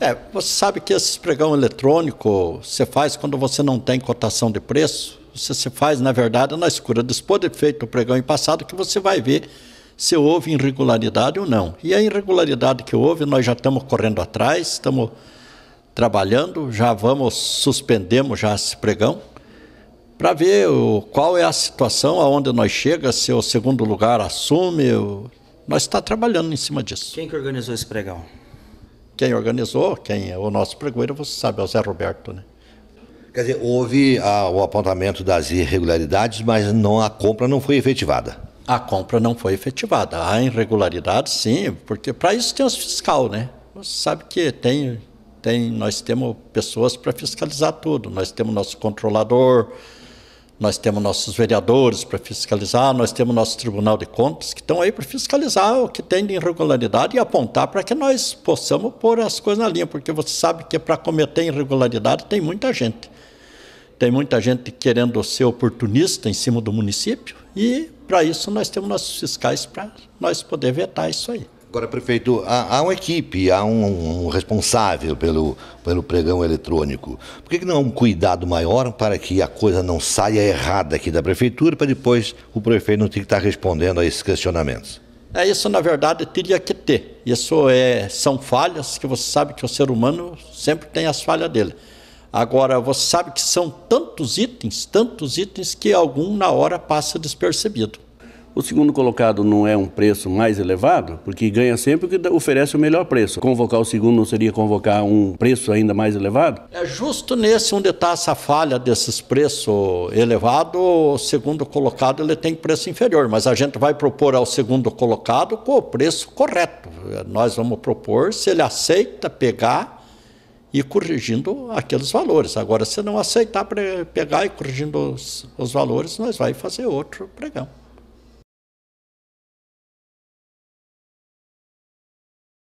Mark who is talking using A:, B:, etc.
A: É, você sabe que esse pregão eletrônico você faz quando você não tem cotação de preço. Você se faz, na verdade, na escura. Depois de feito o pregão em passado, que você vai ver se houve irregularidade ou não. E a irregularidade que houve, nós já estamos correndo atrás, estamos trabalhando, já vamos, suspendemos já esse pregão, para ver o, qual é a situação, aonde nós chega, se o segundo lugar assume. O, nós está trabalhando em cima disso. Quem que organizou esse pregão? Quem organizou, quem
B: é o nosso pregoeiro, você sabe, é o Zé Roberto, né? Quer dizer, houve a, ah, o apontamento das irregularidades, mas não a compra não foi efetivada. A compra não foi efetivada.
A: Há irregularidades, sim, porque para isso tem os fiscal, né? Você sabe que tem, tem nós temos pessoas para fiscalizar tudo. Nós temos nosso controlador, nós temos nossos vereadores para fiscalizar, nós temos nosso Tribunal de Contas, que estão aí para fiscalizar o que tem de irregularidade e apontar para que nós possamos pôr as coisas na linha, porque você sabe que para cometer irregularidade tem muita gente. Tem muita gente querendo ser oportunista em cima do município e, para isso, nós temos nossos fiscais para
B: nós poder vetar isso aí. Agora, prefeito, há, há uma equipe, há um, um, responsável pelo, pelo pregão eletrônico. Por que, que não há um cuidado maior para que a coisa não saia errada aqui da prefeitura, para depois o prefeito não ter que estar respondendo a esses questionamentos?
A: É, isso na verdade teria que ter. Isso é, são falhas que você sabe que o ser humano sempre tem as falhas dele. Agora, você sabe que são tantos itens, tantos itens que algum na hora passa despercebido. O segundo colocado não é um preço mais elevado, porque ganha sempre o que oferece o melhor preço. Convocar o segundo não seria convocar um preço ainda mais elevado? É justo nesse onde está essa falha desses preços elevados, o segundo colocado ele tem preço inferior, mas a gente vai propor ao segundo colocado com o preço correto. Nós vamos propor, se ele aceita pegar, e corrigindo aqueles valores. Agora, se não aceitar pegar e corrigindo
B: os, os valores, nós vai fazer outro pregão.